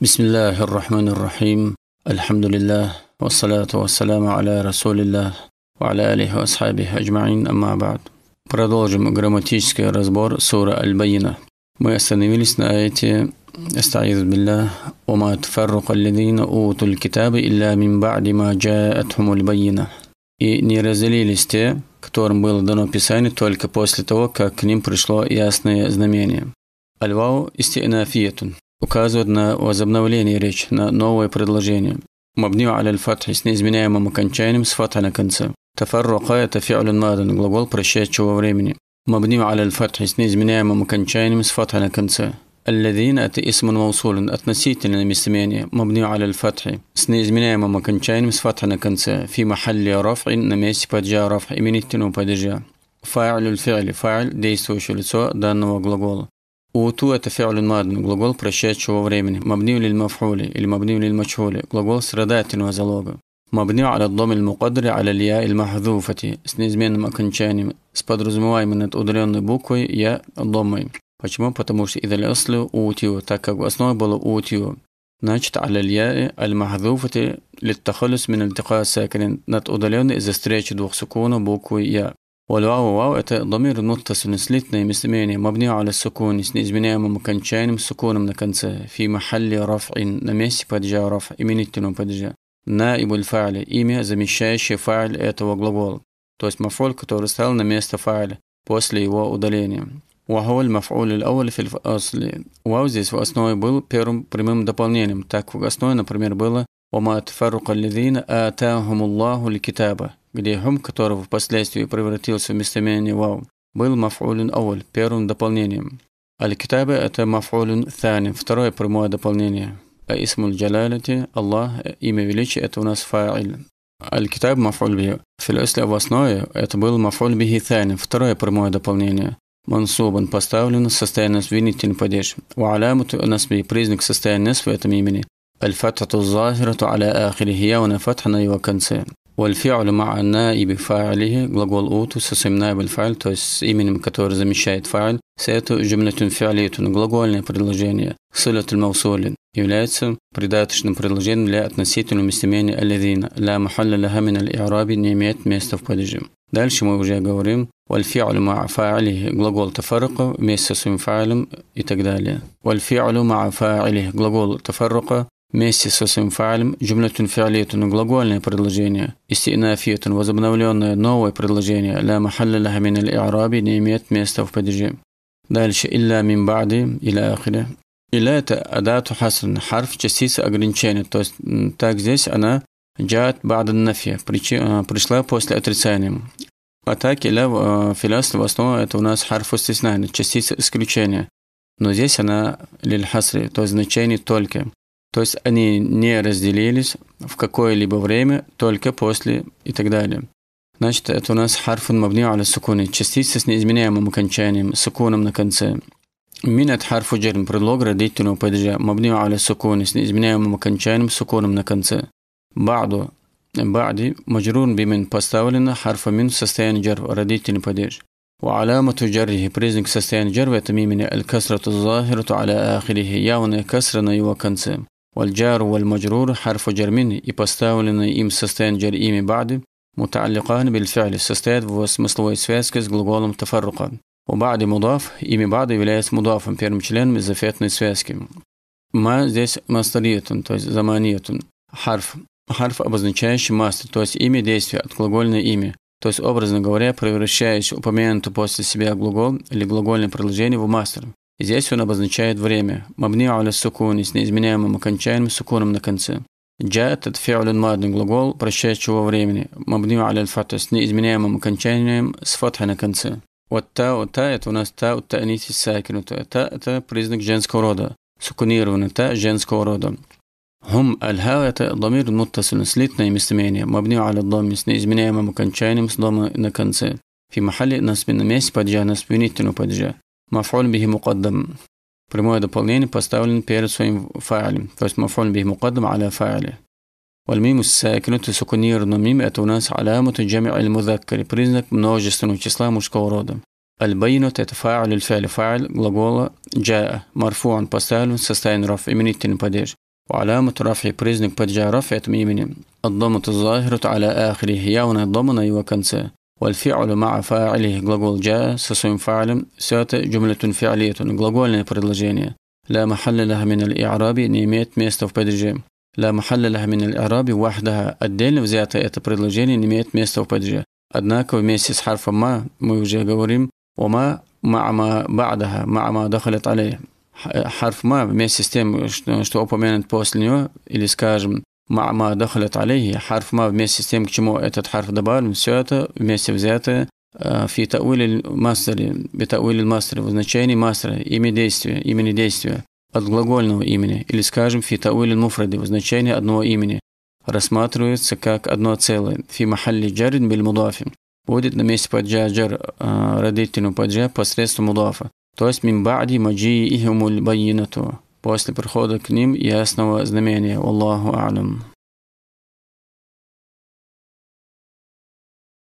بسم الله الرحمن الرحيم الحمد لله والصلاة والسلام على رسول الله وعلى آله وأصحابه أجمعين أما بعد Продолжим грамматический разбор сура Аль-Байна. Мы остановились на аяте «Астаиз билlah, وما تفرق الذين أوتوا الكتاب إلا من بعد ما جاءتهم البينة» И не разделились те, которым было дано Писание только после того, как к ним пришло ясное знамение. Аль-Вау истинафиятун. указывает на возобновление речи, на новое предложение. Мабнию аля аль-фатхи с неизменяемым окончанием с фатха на конце. Тафаррука – это фи'лю мадан, глагол прощающего времени. Мабнию аля аль-фатхи с неизменяемым окончанием с фатха на конце. الذين это اسم موصول относительное местоимение مبني على الفتح с неизменяемым окончанием с фатха на конце Фи محل رفع на месте падежа رفع именительного падежа فاعل الفعل فاعل действующее лицо данного глагола Уту – это фиаль мадн, глагол прощающего времени. Мабнию лиль мафхули или мабнию лиль мачхули, глагол средательного залога. Мабнию аля дом иль мукадри аля лия иль махзуфати с неизменным окончанием, с подразумеваемой над удаленной буквой я домой. Почему? Потому что идаль аслю утиу, так как основа была утиу. Значит, аля лия аль махзуфати литтахалюс мин альтика сакрин над удаленной из-за встречи двух сукуна буквы я. والواو واو это ضمير متصل с литной местоимение مبني على السكون с неизменяемым окончанием суконом на конце في محل رفع на месте падежа رفع именительного падежа наиб الفاعل имя замещающее фа'ль этого глагола то есть мафуль который стал на место фа'ля после его удаления وهو المفعول الأول في الأصل واو здесь в основе был первым прямым дополнением так в основе например было وما تفرق الذين آتاهم الله الكتابة где «хум», гм, которого впоследствии превратился в местоимение «вау», был «мафулюн ауль» первым дополнением. Аль-Китаба – это «мафулюн тани» – второе прямое дополнение. А «Исмуль джалалити» – Аллах, имя величия – это у нас «фа'иль». Аль-Китаб мафуль бихи. Филюсли в основе это был мафуль бихи тани, второе прямое дополнение. Мансубан поставлен в состояние винительный падеж. Валямуту насби признак состояния в этом имени. الفتحة الظاهرة على آخره ونفتحنا يوكنسي والفعل مع نائب فاعله глагол اوت سسم نائب наибаль то есть именем, который замещает фа'ль, сету джумлятун фиалитун, глагольное предложение, сулят الموصول является придаточным предложением для относительного местоимения الذين لا محل لها من الإعراب не имеет места в падеже. Дальше мы уже говорим والفعل مع فاعله глагол تفرق вместе с своим фа'лем и так далее. والفعل مع فاعله глагол تفرق Вместе со своим фаалем джумлятун фиалиятун – глагольное предложение, истинафиятун – возобновленное новое предложение «ля махалля лаха мин аль-и'раби» не имеет места в падеже. Дальше «илля мин ба'ди» «илля ахире». «Илля» – это адату хасан, харф, частица ограничения, то есть так здесь она «джаат ба'дан нафи» а, пришла после отрицания. А так «илля» а, филяс в основном это у нас харф устеснайна, частица исключения. Но здесь она лиль хасри, то есть значение только. То есть они не разделились в какое-либо время, только после и так далее. Значит, это у нас харфун мабниу аля сукуни, частица с неизменяемым окончанием, сукуном на конце. Минат харфу джерм, предлог родительного падежа, мабниу аля сукуни, с неизменяемым окончанием, сукуном на конце. Баду, бади, маджрун бимин, поставлено харфа мин в состоянии джер, родительный падеж. У аламату وعلامة جره بريزنك سستين جر وتميمنا الكسرة الظاهرة على آخره на его конце. والجار والمجرور حرف جر من и поставленное им состояние جر имя بعد متعلقان بالفعل состоят в смысловой связке с глаголом تفرقا. У بعد мудаф, имя بعد является мудафом, первым членом изофетной связки. Ма здесь мастариетун, то есть заманиетун. Харф. Харф, обозначающий мастер, то есть имя действия от глагольное имя. То есть, образно говоря, превращающий упомянутый после себя глагол или глагольное предложение в мастер. Здесь он обозначает время. Мабни аля сукун с неизменяемым окончанием сукуном на конце. Джаат – это фиалин мадный глагол прощающего времени. Мабни аля фата с неизменяемым окончанием с фатха на конце. Вот та, вот та – это у нас та, вот та ниси сакинута. Та – это признак женского рода. Сукунирована та женского рода. Хум аль-хава это домир муттасил, слитное местоимение. Мабни аля доми с неизменяемым окончанием с дома на конце. Фи махали нас на месте паджа, нас винительного паджа. مفعول به مقدم прямое дополнение поставлен перед своим فاعلем то есть مفعول به مقدم على فاعله والميم الساكنة سكونية النميم это у нас علامة جمع المذكر признак множественного числа мужского рода البينة это فاعل الفعل فاعل глагола جاء مرفوع поставлен в состоянии رفع именительный падеж وعلامة رفع признак падежа رفع это именем الضمة الظاهرة على آخره явная ضمна его конце والفعل مع фа'лих глагол جاء со своим фа'лем сята جملة فعلية глагольное предложение لا محل لها من الإعراب не имеет места в падеже لا محل لها من الإعراب وحدها отдельно взятое это предложение не имеет места в падеже однако вместе с حرفом ما мы уже говорим وما مع ما بعدها مع ما دخلت عليه حرف ما вместе с тем, что, что упомянут после него, или скажем Ма, ма, дахалят алейхи, харф ма вместе с тем, к чему этот харф добавлен, все это вместе взятое э, фи тауиль мастере, битауиль мастере, в значении мастера, имя действия, имени действия, от глагольного имени, или, скажем, фи тауиль муфради, в значении одного имени, рассматривается как одно целое, фи махалли джарин биль мудафи, будет на месте паджа джар, э, родительного паджа посредством мудафа, то есть мин ба'ди маджи ихимуль байинату после прихода к ним ясного знамения. Аллаху алям.